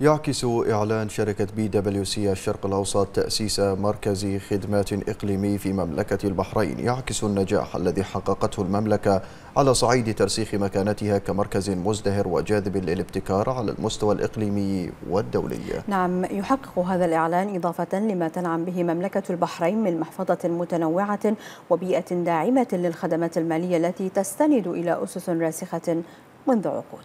يعكس إعلان شركة بي دبليو سي الشرق الأوسط تأسيس مركز خدمات إقليمي في مملكة البحرين يعكس النجاح الذي حققته المملكة على صعيد ترسيخ مكانتها كمركز مزدهر وجاذب للابتكار على المستوى الإقليمي والدولي نعم يحقق هذا الإعلان إضافة لما تنعم به مملكة البحرين من محفظة متنوعة وبيئة داعمة للخدمات المالية التي تستند إلى أسس راسخة منذ عقود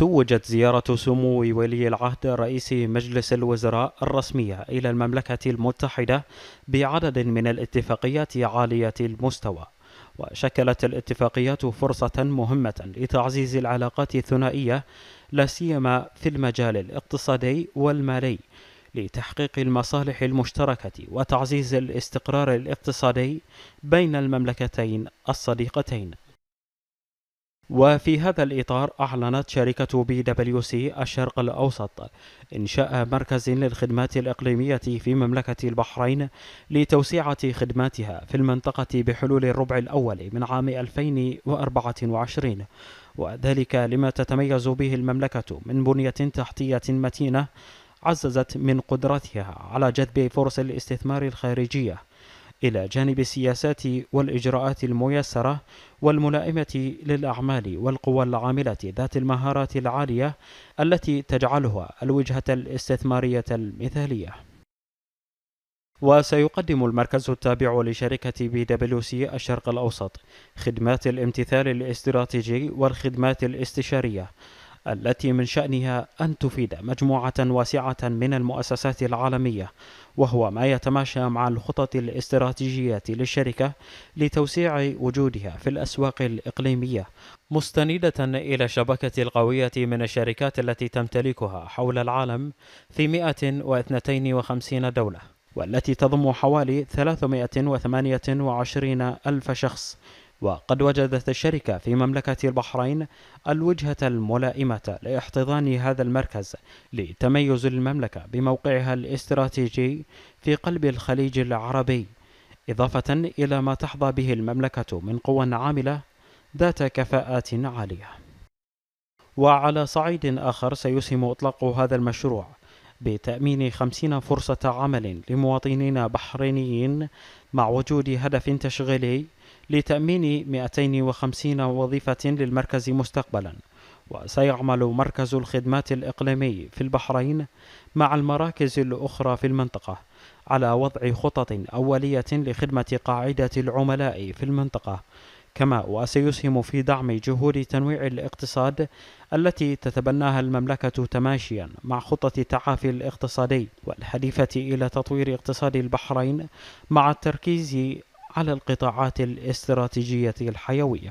توجت زيارة سمو ولي العهد رئيس مجلس الوزراء الرسمية إلى المملكة المتحدة بعدد من الاتفاقيات عالية المستوى وشكلت الاتفاقيات فرصة مهمة لتعزيز العلاقات الثنائية لا سيما في المجال الاقتصادي والمالي لتحقيق المصالح المشتركة وتعزيز الاستقرار الاقتصادي بين المملكتين الصديقتين وفي هذا الإطار أعلنت شركة بي دبليو سي الشرق الأوسط إنشاء مركز للخدمات الإقليمية في مملكة البحرين لتوسيعة خدماتها في المنطقة بحلول الربع الأول من عام 2024 وذلك لما تتميز به المملكة من بنية تحتية متينة عززت من قدرتها على جذب فرص الاستثمار الخارجيه إلى جانب السياسات والإجراءات الميسرة والملائمة للأعمال والقوى العاملة ذات المهارات العالية التي تجعلها الوجهة الاستثمارية المثالية. وسيقدم المركز التابع لشركة بي دبليو سي الشرق الأوسط خدمات الامتثال الاستراتيجي والخدمات الاستشارية التي من شأنها أن تفيد مجموعة واسعة من المؤسسات العالمية وهو ما يتماشى مع الخطط الاستراتيجية للشركة لتوسيع وجودها في الأسواق الإقليمية مستندة إلى الشبكة القوية من الشركات التي تمتلكها حول العالم في 152 دولة والتي تضم حوالي 328 ألف شخص وقد وجدت الشركة في مملكة البحرين الوجهة الملائمة لاحتضان هذا المركز لتميز المملكة بموقعها الاستراتيجي في قلب الخليج العربي إضافة إلى ما تحظى به المملكة من قوى عاملة ذات كفاءات عالية وعلى صعيد آخر سيسهم إطلاق هذا المشروع بتأمين خمسين فرصة عمل لمواطنين بحرينيين مع وجود هدف تشغيلي لتأمين 250 وظيفة للمركز مستقبلا وسيعمل مركز الخدمات الإقليمي في البحرين مع المراكز الأخرى في المنطقة على وضع خطط أولية لخدمة قاعدة العملاء في المنطقة كما وسيسهم في دعم جهود تنويع الاقتصاد التي تتبناها المملكة تماشيا مع خطة التعافي الاقتصادي والحديثة إلى تطوير اقتصاد البحرين مع التركيز على القطاعات الاستراتيجية الحيوية